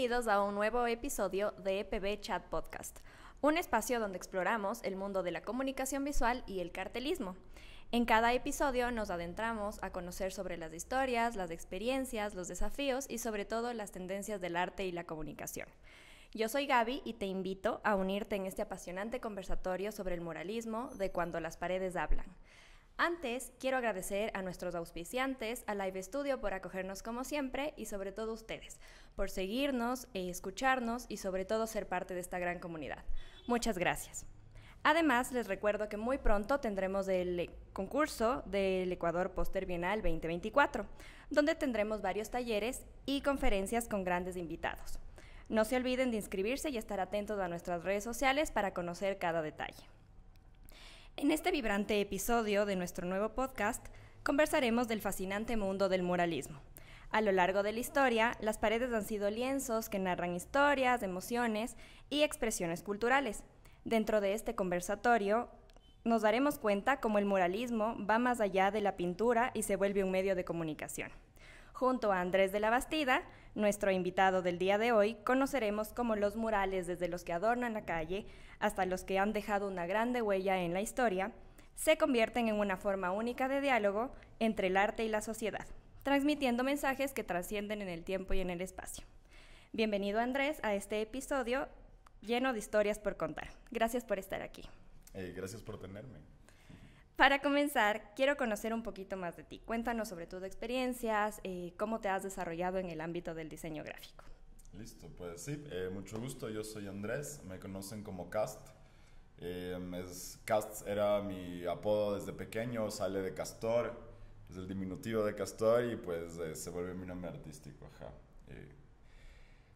Bienvenidos a un nuevo episodio de EPB Chat Podcast, un espacio donde exploramos el mundo de la comunicación visual y el cartelismo. En cada episodio nos adentramos a conocer sobre las historias, las experiencias, los desafíos y sobre todo las tendencias del arte y la comunicación. Yo soy Gaby y te invito a unirte en este apasionante conversatorio sobre el muralismo de cuando las paredes hablan. Antes, quiero agradecer a nuestros auspiciantes, a Live Studio por acogernos como siempre y sobre todo a ustedes, por seguirnos e escucharnos y sobre todo ser parte de esta gran comunidad. Muchas gracias. Además, les recuerdo que muy pronto tendremos el concurso del Ecuador Póster Bienal 2024, donde tendremos varios talleres y conferencias con grandes invitados. No se olviden de inscribirse y estar atentos a nuestras redes sociales para conocer cada detalle. En este vibrante episodio de nuestro nuevo podcast, conversaremos del fascinante mundo del muralismo. A lo largo de la historia, las paredes han sido lienzos que narran historias, emociones y expresiones culturales. Dentro de este conversatorio, nos daremos cuenta cómo el muralismo va más allá de la pintura y se vuelve un medio de comunicación. Junto a Andrés de la Bastida, nuestro invitado del día de hoy conoceremos cómo los murales desde los que adornan la calle hasta los que han dejado una grande huella en la historia, se convierten en una forma única de diálogo entre el arte y la sociedad, transmitiendo mensajes que trascienden en el tiempo y en el espacio. Bienvenido Andrés a este episodio lleno de historias por contar. Gracias por estar aquí. Eh, gracias por tenerme. Para comenzar, quiero conocer un poquito más de ti. Cuéntanos sobre tus experiencias, eh, cómo te has desarrollado en el ámbito del diseño gráfico. Listo, pues sí, eh, mucho gusto. Yo soy Andrés, me conocen como Cast. Eh, Cast era mi apodo desde pequeño, sale de Castor, es el diminutivo de Castor y pues eh, se vuelve mi nombre artístico. Ajá.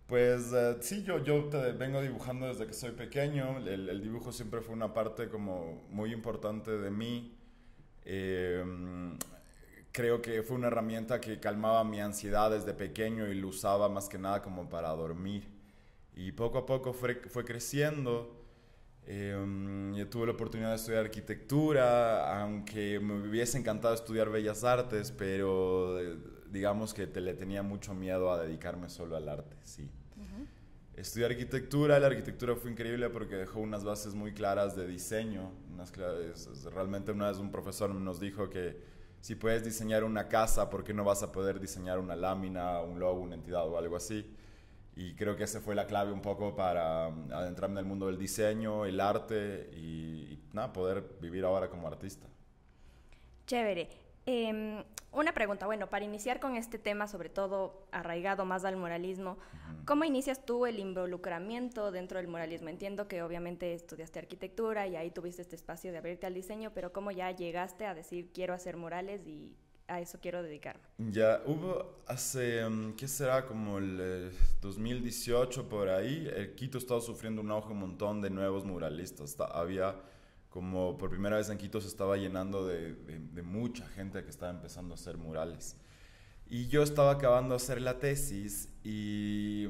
Pues eh, sí, yo, yo te vengo dibujando desde que soy pequeño. El, dibujo siempre fue una parte como muy importante de mí. Em, creo que fue una herramienta que calmaba mi ansiedad desde pequeño y lo usaba más que nada como para dormir. Y poco a poco fue, creciendo. Em, tuve la oportunidad de estudiar arquitectura, aunque me hubiese encantado estudiar bellas artes, pero eh, digamos que te le tenía mucho miedo a dedicarme solo al arte, sí. Estudié arquitectura, la arquitectura fue increíble porque dejó unas bases muy claras de diseño. Unas claves, realmente una vez un profesor nos dijo que si puedes diseñar una casa, ¿por qué no vas a poder diseñar una lámina, un logo, una entidad o algo así? Y creo que esa fue la clave un poco para um, adentrarme en el mundo del diseño, el arte y, poder vivir ahora como artista. Chévere. Eh, una pregunta, bueno, para iniciar con este tema, sobre todo arraigado más al moralismo, ¿cómo inicias tú el involucramiento dentro del muralismo? Entiendo que obviamente estudiaste arquitectura y ahí tuviste este espacio de abrirte al diseño, pero ¿cómo ya llegaste a decir quiero hacer murales y a eso quiero dedicarme? Ya hubo hace, mm, ¿qué será? Como el 2018 eh, por ahí, el Quito estaba sufriendo un ojo montón de nuevos muralistas. Había como por primera vez en Quito se estaba llenando de, mucha gente que estaba empezando a hacer murales. Y yo estaba acabando de hacer la tesis y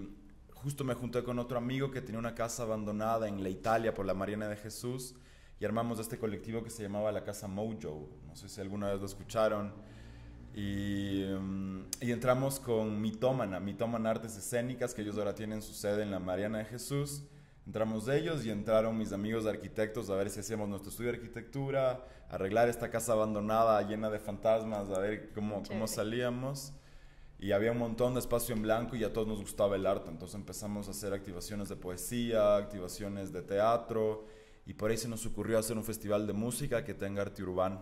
justo me junté con otro amigo que tenía una casa abandonada en la Italia por la Mariana de Jesús y armamos este colectivo que se llamaba la Casa Mojo. No sé si alguna vez lo escucharon. Y, mm, y entramos con Mitómana, Mitómana Artes Escénicas, que ellos ahora tienen su sede en la Mariana de Jesús. Entramos ellos y entraron mis amigos arquitectos a ver si hacíamos nuestro estudio de arquitectura, arreglar esta casa abandonada llena de fantasmas, a ver cómo, salíamos. Y había un montón de espacio en blanco y a todos nos gustaba el arte. Entonces empezamos a hacer activaciones de poesía, activaciones de teatro. Y por ahí se nos ocurrió hacer un festival de música que tenga arte urbano.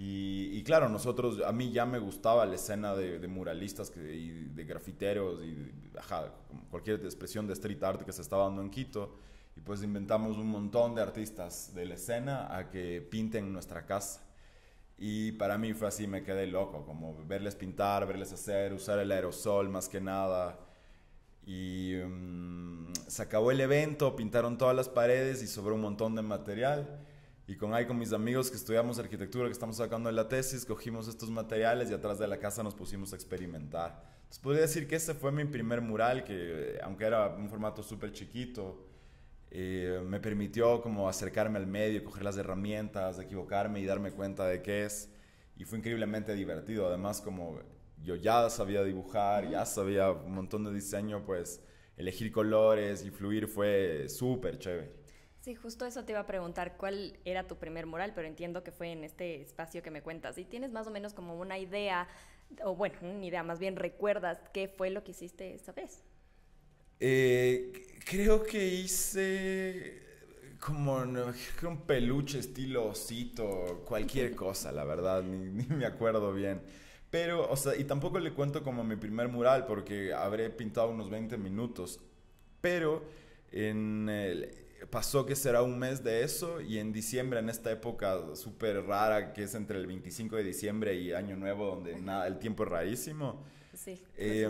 Y, claro, nosotros, a mí ya me gustaba la escena de, muralistas y de grafiteros y cualquier expresión de street art que se estaba dando en Quito. Y pues inventamos un montón de artistas de la escena a que pinten nuestra casa. Y para mí fue así, me quedé loco, como verles pintar, verles hacer, usar el aerosol más que nada. Y mm, se acabó el evento, pintaron todas las paredes y sobró un montón de material y con ahí, con mis amigos que estudiamos arquitectura, que estamos sacando la tesis, cogimos estos materiales y atrás de la casa nos pusimos a experimentar. Entonces podría decir que ese fue mi primer mural, que eh, aunque era un formato súper chiquito, eh, me permitió como acercarme al medio, coger las herramientas, equivocarme y darme cuenta de qué es. Y fue increíblemente divertido. Además, como yo ya sabía dibujar, ya sabía un montón de diseño, pues elegir colores, y fluir fue súper chévere. Sí, justo eso te iba a preguntar, ¿cuál era tu primer mural? Pero entiendo que fue en este espacio que me cuentas. ¿Y tienes más o menos como una idea, o bueno, una idea, más bien recuerdas qué fue lo que hiciste esta vez? Eh, creo que hice como un peluche estilo osito, cualquier cosa, la verdad, ni, me acuerdo bien. Pero, o sea, y tampoco le cuento como mi primer mural porque habré pintado unos 20 minutos. Pero en el, pasó que será un mes de eso y en diciembre, en esta época súper rara que es entre el 25 de diciembre y Año Nuevo, donde nada, el tiempo es rarísimo. Eh,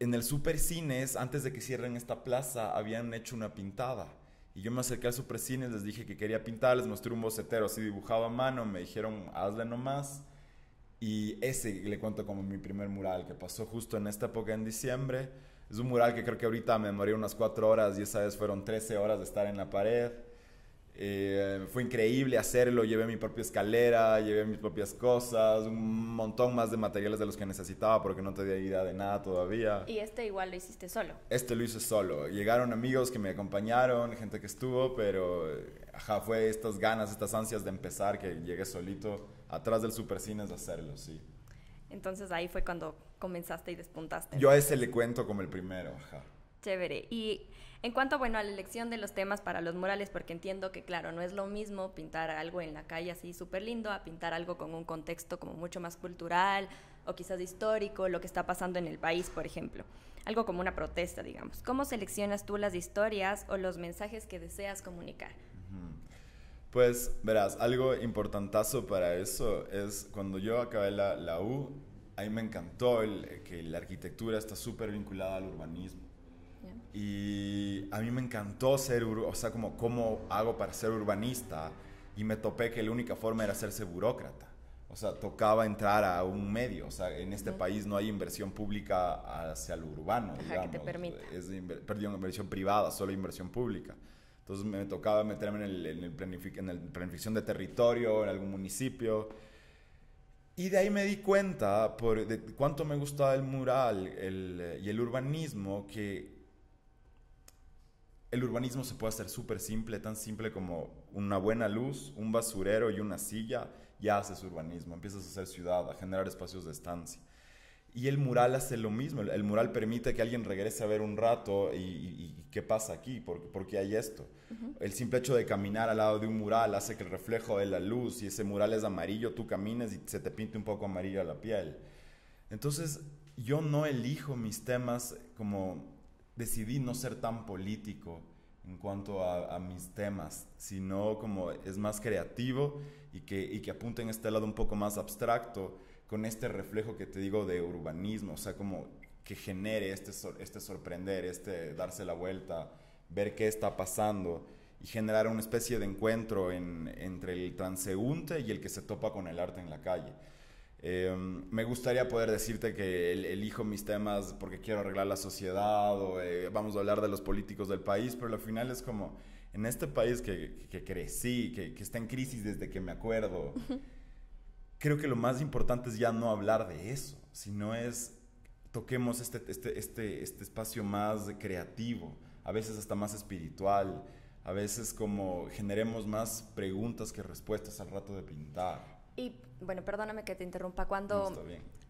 en el Supercines, antes de que cierren esta plaza, habían hecho una pintada. Y yo me acerqué al Supercines, les dije que quería pintar, les mostré un bocetero así dibujado a mano, me dijeron, hazle nomás. Y ese le cuento como mi primer mural que pasó justo en esta época en diciembre. Es un mural que creo que ahorita me morí unas cuatro horas y esa vez fueron 13 horas de estar en la pared. Eh, fue increíble hacerlo, llevé mi propia escalera, llevé mis propias cosas, un montón más de materiales de los que necesitaba porque no tenía idea de nada todavía. ¿Y este igual lo hiciste solo? Este lo hice solo. Llegaron amigos que me acompañaron, gente que estuvo, pero ajá, fue estas ganas, estas ansias de empezar que llegué solito atrás del Supercines a hacerlo, sí. Entonces ahí fue cuando comenzaste y despuntaste. Yo a ese le cuento como el primero, Chévere. Y en cuanto, bueno, a la elección de los temas para los murales, porque entiendo que, claro, no es lo mismo pintar algo en la calle así súper lindo a pintar algo con un contexto como mucho más cultural o quizás histórico, lo que está pasando en el país, por ejemplo. Algo como una protesta, digamos. ¿Cómo seleccionas tú las historias o los mensajes que deseas comunicar? Pues verás, algo importantazo para eso es cuando yo acabé la, la U, ahí me encantó el, que la arquitectura está súper vinculada al urbanismo. Y a mí me encantó ser, o sea, como cómo hago para ser urbanista y me topé que la única forma era hacerse burócrata. O sea, tocaba entrar a un medio. O sea, en este país no hay inversión pública hacia lo urbano. Ajá, digamos. que te Es inversión privada, solo inversión pública. Entonces me tocaba meterme en, el, en la planificación de territorio, en algún municipio. Y de ahí me di cuenta por, de cuánto me gustaba el mural el, y el urbanismo, que el urbanismo se puede hacer súper simple, tan simple como una buena luz, un basurero y una silla, ya haces urbanismo, empiezas a hacer ciudad, a generar espacios de estancia. Y el mural hace lo mismo, el, mural permite que alguien regrese a ver un rato y, qué pasa aquí, ¿Por, qué hay esto. El simple hecho de caminar al lado de un mural hace que el reflejo de la luz, y ese mural es amarillo, tú camines y se te pinte un poco amarillo a la piel. Entonces, yo no elijo mis temas como decidí no ser tan político en cuanto a, mis temas, sino como es más creativo y que, y que apunte en este lado un poco más abstracto con este reflejo que te digo de urbanismo, o sea, como que genere este, este sorprender, este darse la vuelta, ver qué está pasando y generar una especie de encuentro en, entre el transeúnte y el que se topa con el arte en la calle. Em, me gustaría poder decirte que elijo mis temas porque quiero arreglar la sociedad o eh, vamos a hablar de los políticos del país, pero al final es como, en este país que, que, que crecí, que, que, está en crisis desde que me acuerdo, creo que lo más importante es ya no hablar de eso, sino es toquemos este, este, este, este espacio más creativo, a veces hasta más espiritual, a veces como generemos más preguntas que respuestas al rato de pintar. Y bueno, perdóname que te interrumpa, cuando,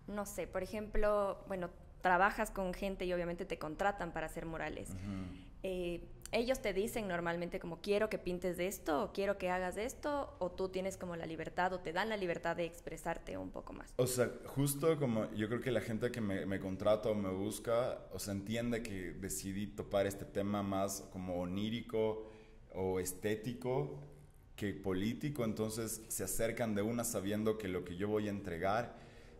no, sé, por ejemplo, bueno, trabajas con gente y obviamente te contratan para hacer murales ellos te dicen normalmente como quiero que pintes de esto, o quiero que hagas esto, o tú tienes como la libertad, o te dan la libertad de expresarte un poco más. O sea, justo como yo creo que la gente que me, contrata o me busca, o sea, entiende que decidí topar este tema más como onírico o estético que político, entonces se acercan de una sabiendo que lo que yo voy a entregar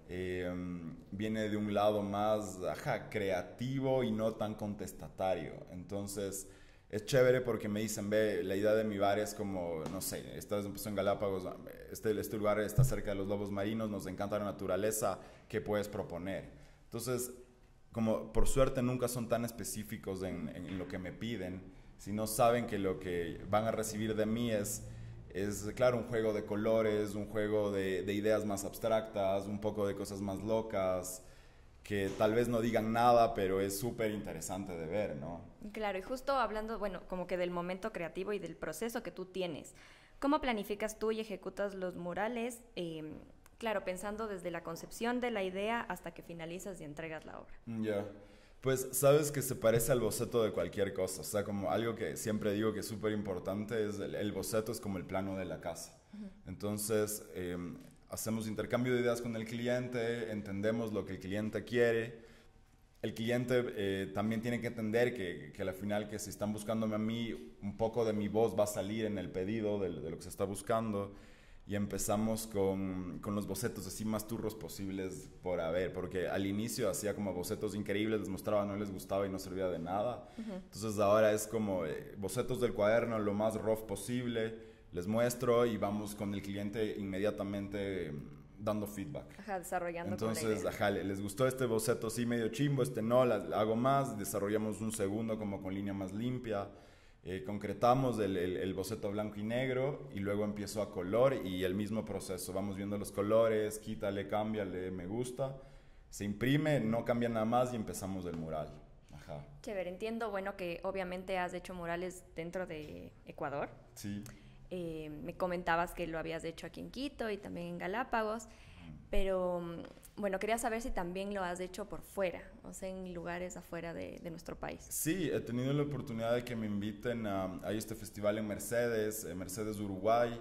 em, viene de un lado más ajá, creativo y no tan contestatario. Entonces, es chévere porque me dicen, ve, la idea de mi bar es como, no sé, esta vez empezó en Galápagos, este, este lugar está cerca de los lobos marinos, nos encanta la naturaleza, ¿qué puedes proponer? Entonces, como por suerte nunca son tan específicos en, lo que me piden, si no saben que lo que van a recibir de mí es, es claro, un juego de colores, un juego de ideas más abstractas, un poco de cosas más locas, que tal vez no digan nada, pero es súper interesante de ver, ¿no? Claro, y justo hablando, bueno, como que del momento creativo y del proceso que tú tienes, ¿cómo planificas tú y ejecutas los murales? Em, claro, pensando desde la concepción de la idea hasta que finalizas y entregas la obra. Mm, ya. Pues sabes que se parece al boceto de cualquier cosa, o sea, como algo que siempre digo que es súper importante, es el, boceto es como el plano de la casa. Entonces, em, hacemos intercambio de ideas con el cliente, entendemos lo que el cliente quiere. El cliente eh, también tiene que entender que, que, al final que si están buscándome a mí, un poco de mi voz va a salir en el pedido de, lo que se está buscando. Y empezamos con, con, los bocetos así más turros posibles por haber, porque al inicio hacía como bocetos increíbles, les mostraba, no les gustaba y no servía de nada. Entonces ahora es como eh, bocetos del cuaderno lo más rough posible les muestro y vamos con el cliente inmediatamente em, dando feedback. Ajá, desarrollando. Entonces, ajá, les gustó este boceto, así medio chimbo, este no, la, hago más, desarrollamos un segundo como con línea más limpia, eh, concretamos el, boceto blanco y negro y luego empiezo a color y el mismo proceso, vamos viendo los colores, quítale, cámbiale, me gusta, se imprime, no cambia nada más y empezamos el mural. Ajá. Chévere, entiendo, bueno, que obviamente has hecho murales dentro de Ecuador. Sí. Eh, me comentabas que lo habías hecho aquí en Quito y también en Galápagos, pero mm, bueno, quería saber si también lo has hecho por fuera, o sea, en lugares afuera de, nuestro país. Sí, he tenido la oportunidad de que me inviten a, este festival en Mercedes, en Mercedes Uruguay,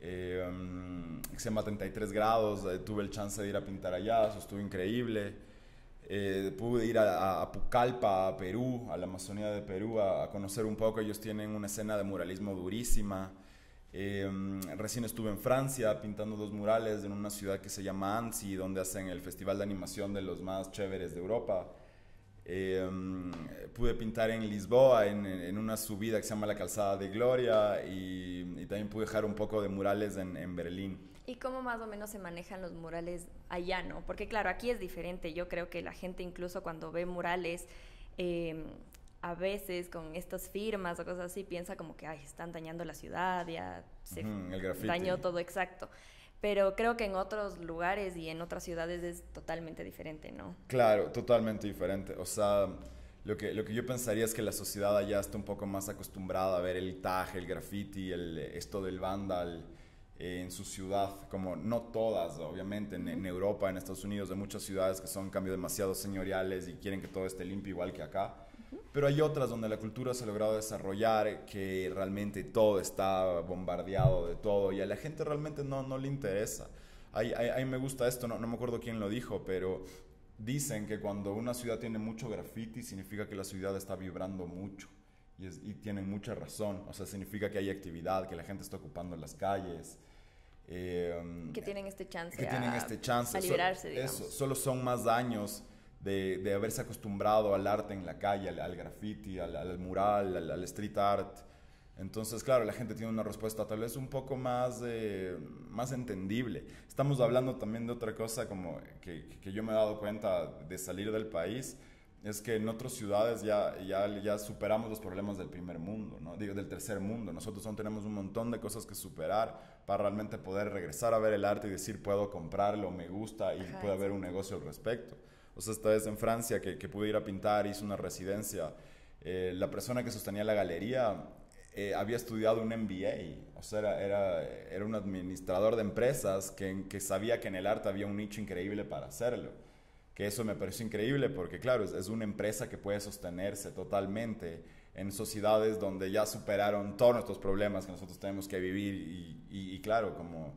eh, mm, se llama 33 grados, eh, tuve el chance de ir a pintar allá, eso estuvo increíble. pude ir a, a, Pucallpa, a Perú, a la Amazonía de Perú, a, a, conocer un poco. Ellos tienen una escena de muralismo durísima. Eh, recién estuve en Francia pintando dos murales en una ciudad que se llama Annecy, donde hacen el festival de animación de los más chéveres de Europa. Eh, pude pintar en Lisboa, en, una subida que se llama la Calzada de Gloria, y, también pude dejar un poco de murales en, Berlín. ¿Y cómo más o menos se manejan los murales allá, no? Porque claro, aquí es diferente. Yo creo que la gente incluso cuando ve murales... Eh, a veces con estas firmas o cosas así piensa como que, ay, están dañando la ciudad, ya se dañó todo exacto. Pero creo que en otros lugares y en otras ciudades es totalmente diferente, ¿no? Claro, totalmente diferente. O sea, lo que, lo que yo pensaría es que la sociedad allá está un poco más acostumbrada a ver el tag, el graffiti, el, esto del vandal eh, en su ciudad, como no todas, obviamente, en, en Europa, en Estados Unidos, hay muchas ciudades que son en cambio demasiado señoriales y quieren que todo esté limpio igual que acá pero hay otras donde la cultura se ha logrado desarrollar, que realmente todo está bombardeado de todo y a la gente realmente no, no le interesa. A mí me gusta esto, no, no me acuerdo quién lo dijo, pero dicen que cuando una ciudad tiene mucho graffiti significa que la ciudad está vibrando mucho. Y, tienen mucha razón. O sea, significa que hay actividad, que la gente está ocupando las calles. Eh, que tienen este chance. Que tienen este chance. liberarse, digamos. Eso, solo son más daños de, haberse acostumbrado al arte en la calle, al, graffiti, al, mural, al, street art. Entonces, claro, la gente tiene una respuesta tal vez un poco más, eh, más entendible. Estamos hablando también de otra cosa como que, yo me he dado cuenta de salir del país, es que en otras ciudades ya, ya, superamos los problemas del primer mundo, ¿no? del tercer mundo. Nosotros aún tenemos un montón de cosas que superar para realmente poder regresar a ver el arte y decir, puedo comprarlo, me gusta y puede haber un negocio al respecto. O sea, esta vez en Francia que, que pude ir a pintar, hice una residencia. Eh, la persona que sostenía la galería eh, había estudiado un MBA, o sea, era, era, un administrador de empresas que, que, sabía que en el arte había un nicho increíble para hacerlo. Que eso me pareció increíble porque, claro, es, una empresa que puede sostenerse totalmente en sociedades donde ya superaron todos nuestros problemas que nosotros tenemos que vivir y, y claro, como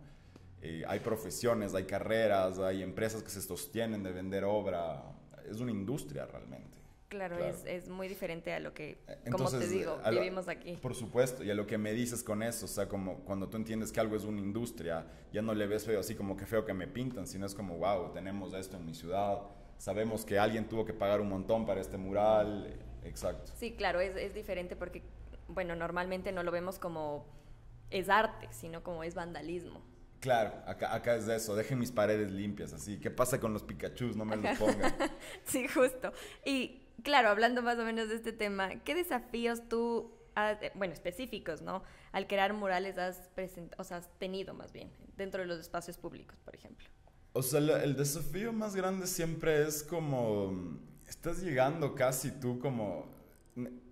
eh, hay profesiones, hay carreras, hay empresas que se sostienen de vender obra. Es una industria realmente. Claro, Es, muy diferente a lo que, como te digo, vivimos aquí. Por supuesto, y a lo que me dices con eso, o sea, como cuando tú entiendes que algo es una industria, ya no le ves feo así como que feo que me pintan, sino es como, wow, tenemos esto en mi ciudad, sabemos que alguien tuvo que pagar un montón para este mural, exacto. Sí, claro, es diferente porque, bueno, normalmente no lo vemos como es arte, sino como es vandalismo. Claro, acá, acá es de eso, dejen mis paredes limpias, así. ¿Qué pasa con los Pikachu? No me los pongan. sí, justo. Y claro, hablando más o menos de este tema, ¿qué desafíos tú, eh, bueno, específicos, ¿no? Al crear murales has, o sea, has tenido más bien dentro de los espacios públicos, por ejemplo. O sea, el desafío más grande siempre es como, estás llegando casi tú como,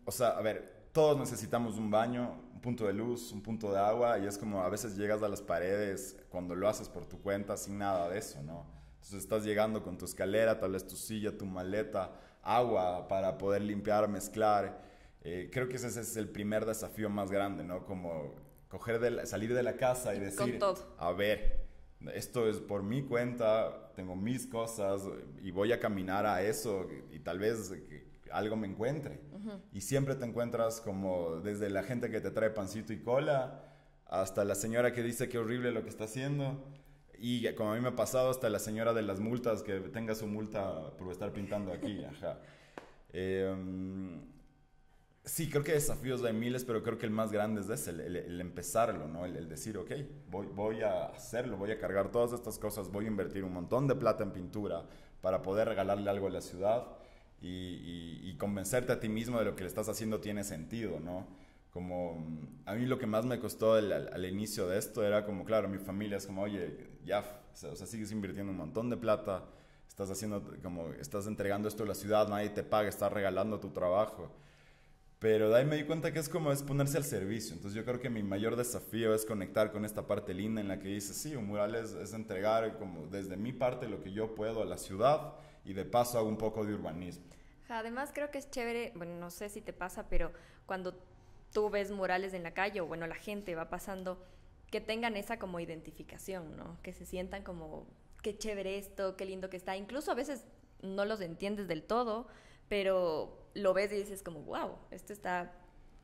o sea, a ver, todos necesitamos un baño, un punto de luz, un punto de agua, y es como a veces llegas a las paredes cuando lo haces por tu cuenta sin nada de eso, ¿no? Entonces estás llegando con tu escalera, tal vez tu silla, tu maleta, agua para poder limpiar, mezclar. Eh, creo que ese es el primer desafío más grande, ¿no? Como salir de la casa y decir, a ver, esto es por mi cuenta, tengo mis cosas y voy a caminar a eso y tal vez algo me encuentre. Y siempre te encuentras como desde la gente que te trae pancito y cola, hasta la señora que dice qué horrible lo que está haciendo. Y como a mí me ha pasado, hasta la señora de las multas, que tenga su multa por estar pintando aquí. Ajá. Eh, sí, creo que desafíos hay miles, pero creo que el más grande es el, empezarlo, ¿no? El, decir, ok, voy, voy a hacerlo, voy a cargar todas estas cosas, voy a invertir un montón de plata en pintura para poder regalarle algo a la ciudad y, convencerte a ti mismo de lo que le estás haciendo tiene sentido, ¿no? Como mm, a mí lo que más me costó al, inicio de esto era como, claro, mi familia es como, oye, ya, o sea, sigues invirtiendo un montón de plata, estás haciendo, como, estás entregando esto a la ciudad, nadie te paga, estás regalando tu trabajo. Pero de ahí me di cuenta que es como es ponerse al servicio. Entonces yo creo que mi mayor desafío es conectar con esta parte linda en la que dices, sí, un mural es, es entregar como desde mi parte lo que yo puedo a la ciudad y de paso hago un poco de urbanismo. Además creo que es chévere, bueno, no sé si te pasa, pero cuando tú ves murales en la calle o bueno, la gente va pasando, que tengan esa como identificación, ¿no? Que se sientan como, qué chévere esto, qué lindo que está. Incluso a veces no los entiendes del todo, pero lo ves y dices como, wow, esto está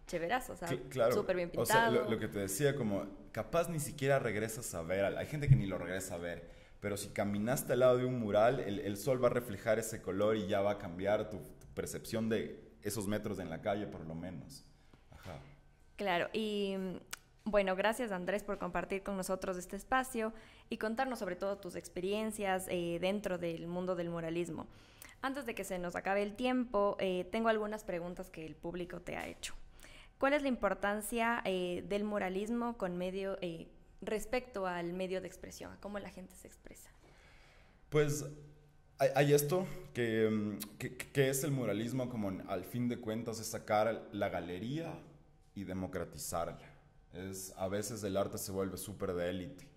chéverazo, o sea, súper bien pintado. O sea, lo, lo, que te decía, como capaz ni siquiera regresas a ver, hay gente que ni lo regresa a ver pero si caminaste al lado de un mural, el, sol va a reflejar ese color y ya va a cambiar tu, percepción de esos metros en la calle, por lo menos. Claro, y mm, bueno, gracias Andrés por compartir con nosotros este espacio y contarnos sobre todo tus experiencias eh, dentro del mundo del muralismo. Antes de que se nos acabe el tiempo, eh, tengo algunas preguntas que el público te ha hecho. ¿Cuál es la importancia eh, del muralismo con medio, respecto al medio de expresión, a cómo la gente se expresa? Pues hay, esto mm, que, es el muralismo como al fin de cuentas es sacar la galería y democratizarla. Es, a veces el arte se vuelve súper de élite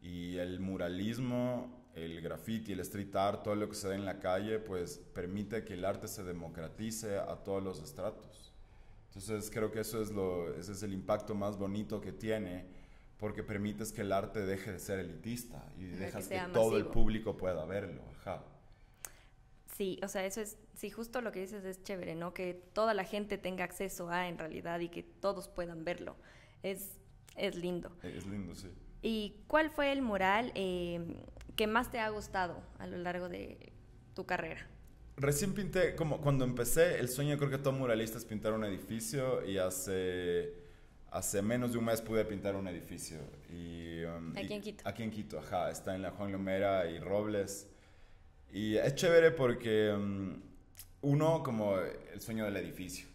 y el muralismo, el graffiti, el street art, todo lo que se da en la calle, pues permite que el arte se democratice a todos los estratos. Entonces creo que eso es lo, ese es el impacto más bonito que tiene porque permites que el arte deje de ser elitista y dejas que, todo el público pueda verlo, ajá. Sí, o sea, eso es, sí, justo lo que dices es chévere, ¿no? Que toda la gente tenga acceso a en realidad y que todos puedan verlo. Es, es lindo. E, es lindo, sí. ¿Y cuál fue el mural eh, que más te ha gustado a lo largo de tu carrera? Recién pinté, como cuando empecé, el sueño creo que todo muralista es pintar un edificio y hace hace menos de un mes pude pintar un edificio. Y, um, aquí en Quito. Aquí en Quito, ajá. Está en la Juan Lomera y Robles. Y es chévere porque um, uno, como el sueño del edificio.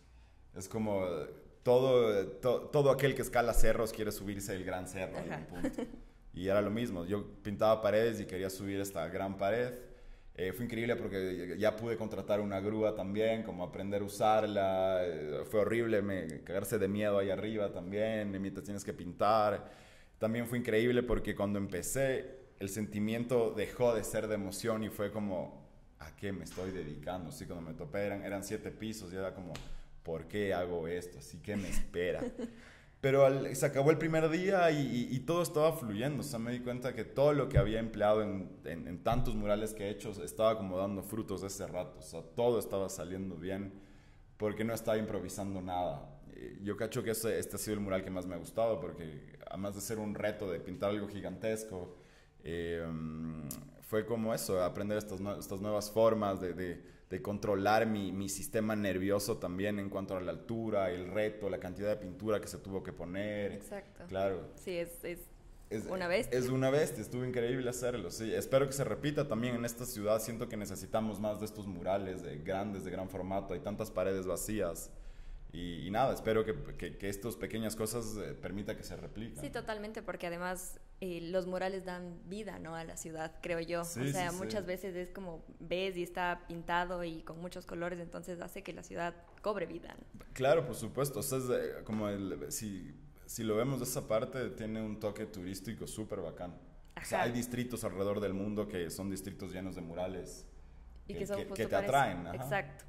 Es como todo, todo aquel que escala cerros quiere subirse el gran cerro Y era lo mismo. Yo pintaba paredes y quería subir esta gran pared. Eh, fue increíble porque ya pude contratar una grúa también, como aprender a usarla. Eh, fue horrible me, cagarse de miedo ahí arriba también, mientras tienes que pintar. También fue increíble porque cuando empecé, el sentimiento dejó de ser de emoción y fue como, ¿a qué me estoy dedicando? Sí, cuando me topé eran, siete pisos y era como, ¿por qué hago esto? Así que me espera. Pero se acabó el primer día y, todo estaba fluyendo. O sea, me di cuenta que todo lo que había empleado en, tantos murales que he hecho estaba como dando frutos ese rato. O sea, todo estaba saliendo bien porque no estaba improvisando nada. Eh, yo cacho que este, este ha sido el mural que más me ha gustado porque además de ser un reto de pintar algo gigantesco, eh, fue como eso, aprender estas, estas nuevas formas de, de de controlar mi, sistema nervioso también en cuanto a la altura, el reto, la cantidad de pintura que se tuvo que poner. Exacto. Claro. Sí, es, una bestia. Es una bestia, estuvo increíble hacerlo, sí. Espero que se repita también en esta ciudad. Siento que necesitamos más de estos murales de grandes, de gran formato. Hay tantas paredes vacías. Y, nada, espero que, que, estas pequeñas cosas eh, permita que se repliquen. Sí, totalmente, porque además eh, los murales dan vida ¿no? a la ciudad, creo yo. o sea, muchas veces es como ves y está pintado y con muchos colores, entonces hace que la ciudad cobre vida. Claro, por supuesto. es como el, si, si lo vemos de esa parte, tiene un toque turístico súper bacán. O sea, hay distritos alrededor del mundo que son distritos llenos de murales y que te atraen. Exacto.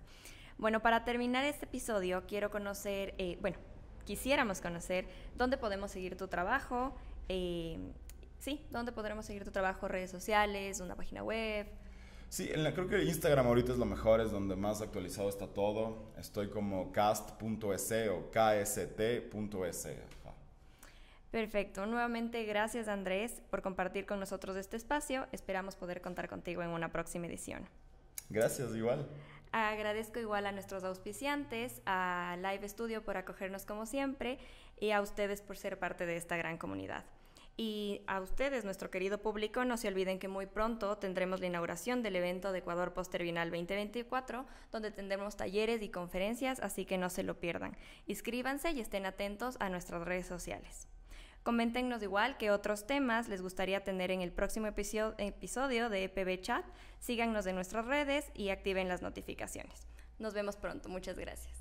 Bueno, para terminar este episodio, quiero conocer, eh, bueno, quisiéramos conocer dónde podemos seguir tu trabajo. Eh, sí, dónde podremos seguir tu trabajo, redes sociales, una página web. Sí, creo que Instagram ahorita es lo mejor, es donde más actualizado está todo. Estoy como cast.es e o kst.es. E, Perfecto, nuevamente gracias Andrés por compartir con nosotros este espacio. Esperamos poder contar contigo en una próxima edición. Gracias, igual. Agradezco igual a nuestros auspiciantes, a Live Studio por acogernos como siempre y a ustedes por ser parte de esta gran comunidad. Y a ustedes, nuestro querido público, no se olviden que muy pronto tendremos la inauguración del evento de Ecuador Post-Terminal 2024, donde tendremos talleres y conferencias, así que no se lo pierdan. Inscríbanse y estén atentos a nuestras redes sociales. Coméntenos igual qué otros temas les gustaría tener en el próximo episodio de EPB Chat. Síganos en nuestras redes y activen las notificaciones. Nos vemos pronto. Muchas gracias.